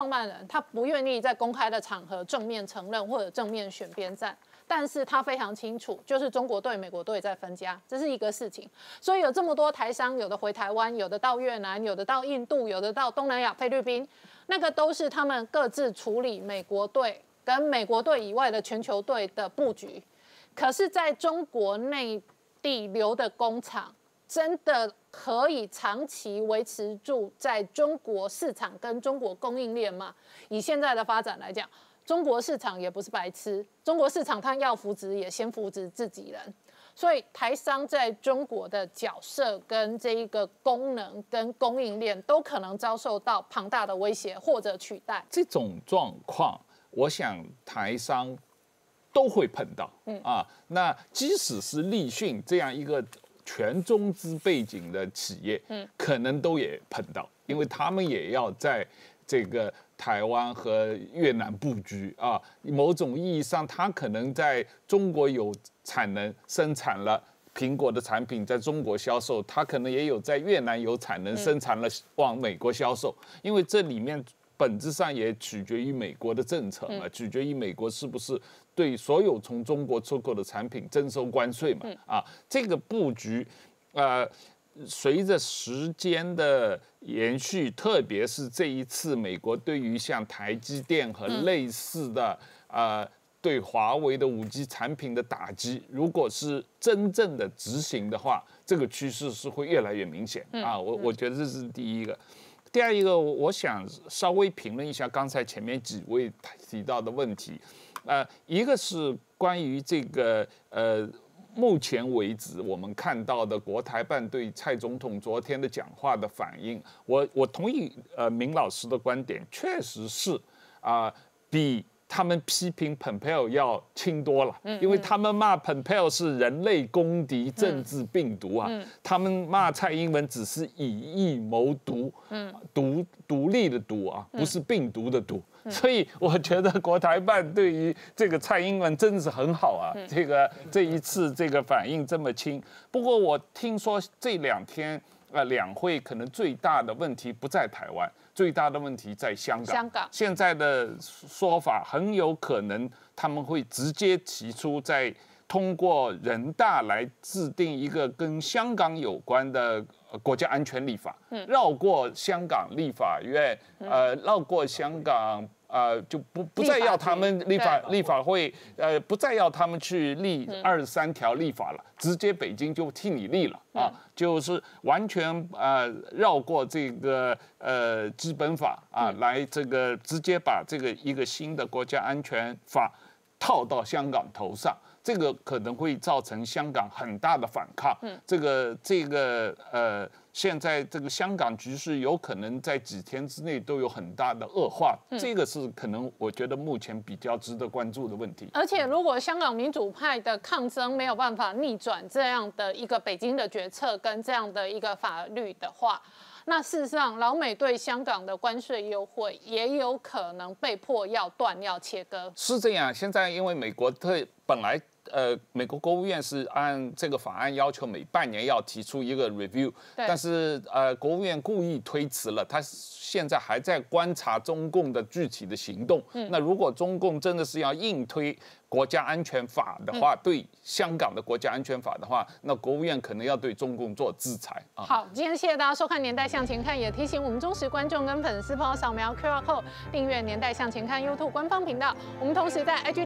创办人他不愿意在公开的场合正面承认或者正面选边站，但是他非常清楚，就是中国队、美国队在分家，这是一个事情。所以有这么多台商，有的回台湾，有的到越南，有的到印度，有的到东南亚、菲律宾，那个都是他们各自处理美国队跟美国队以外的全球队的布局。可是在中国内地留的工厂。真的可以长期维持住在中国市场跟中国供应链吗？以现在的发展来讲，中国市场也不是白痴，中国市场它要扶植也先扶植自己人，所以台商在中国的角色跟这一个功能跟供应链都可能遭受到庞大的威胁或者取代。这种状况，我想台商都会碰到。啊，那即使是立讯这样一个。全中资背景的企业，嗯，可能都也碰到，因为他们也要在这个台湾和越南布局啊。某种意义上，他可能在中国有产能生产了苹果的产品，在中国销售，它可能也有在越南有产能生产了往美国销售，因为这里面。本质上也取决于美国的政策嘛，取决于美国是不是对所有从中国出口的产品征收关税嘛？啊，这个布局，呃，随着时间的延续，特别是这一次美国对于像台积电和类似的呃对华为的五 G 产品的打击，如果是真正的执行的话，这个趋势是会越来越明显啊。我我觉得这是第一个。第二一个，我我想稍微评论一下刚才前面几位提到的问题。呃，一个是关于这个呃，目前为止我们看到的国台办对蔡总统昨天的讲话的反应，我我同意呃明老师的观点，确实是啊比。他们批评 Pompeo 要轻多了，因为他们骂 Pompeo 是人类公敌、政治病毒啊。他们骂蔡英文只是以疫谋毒，独独立的毒啊，不是病毒的毒。所以我觉得国台办对于这个蔡英文真是很好啊，这个这一次这个反应这么轻。不过我听说这两天呃两会可能最大的问题不在台湾，最大的问题在香港。香港现在的说法很有可能他们会直接提出在通过人大来制定一个跟香港有关的国家安全立法，绕过香港立法院，呃绕过香港。啊，就不不再要他们立法立法会，呃，不再要他们去立二十三条立法了，直接北京就替你立了啊，就是完全啊绕过这个呃基本法啊，来这个直接把这个一个新的国家安全法套到香港头上，这个可能会造成香港很大的反抗，这个这个呃。现在这个香港局势有可能在几天之内都有很大的恶化，这个是可能我觉得目前比较值得关注的问题。而且，如果香港民主派的抗争没有办法逆转这样的一个北京的决策跟这样的一个法律的话，那事实上，老美对香港的关税优惠也有可能被迫要断要切割。是这样，现在因为美国特本来。呃，美国国务院是按这个法案要求，每半年要提出一个 review，但是呃，国务院故意推迟了，他现在还在观察中共的具体的行动。那如果中共真的是要硬推国家安全法的话，对香港的国家安全法的话，那国务院可能要对中共做制裁啊。好，今天谢谢大家收看《年代向前看》，也提醒我们忠实观众跟粉丝朋友扫描 QR code 订阅《年代向前看》YouTube 官方频道，我们同时在 IG。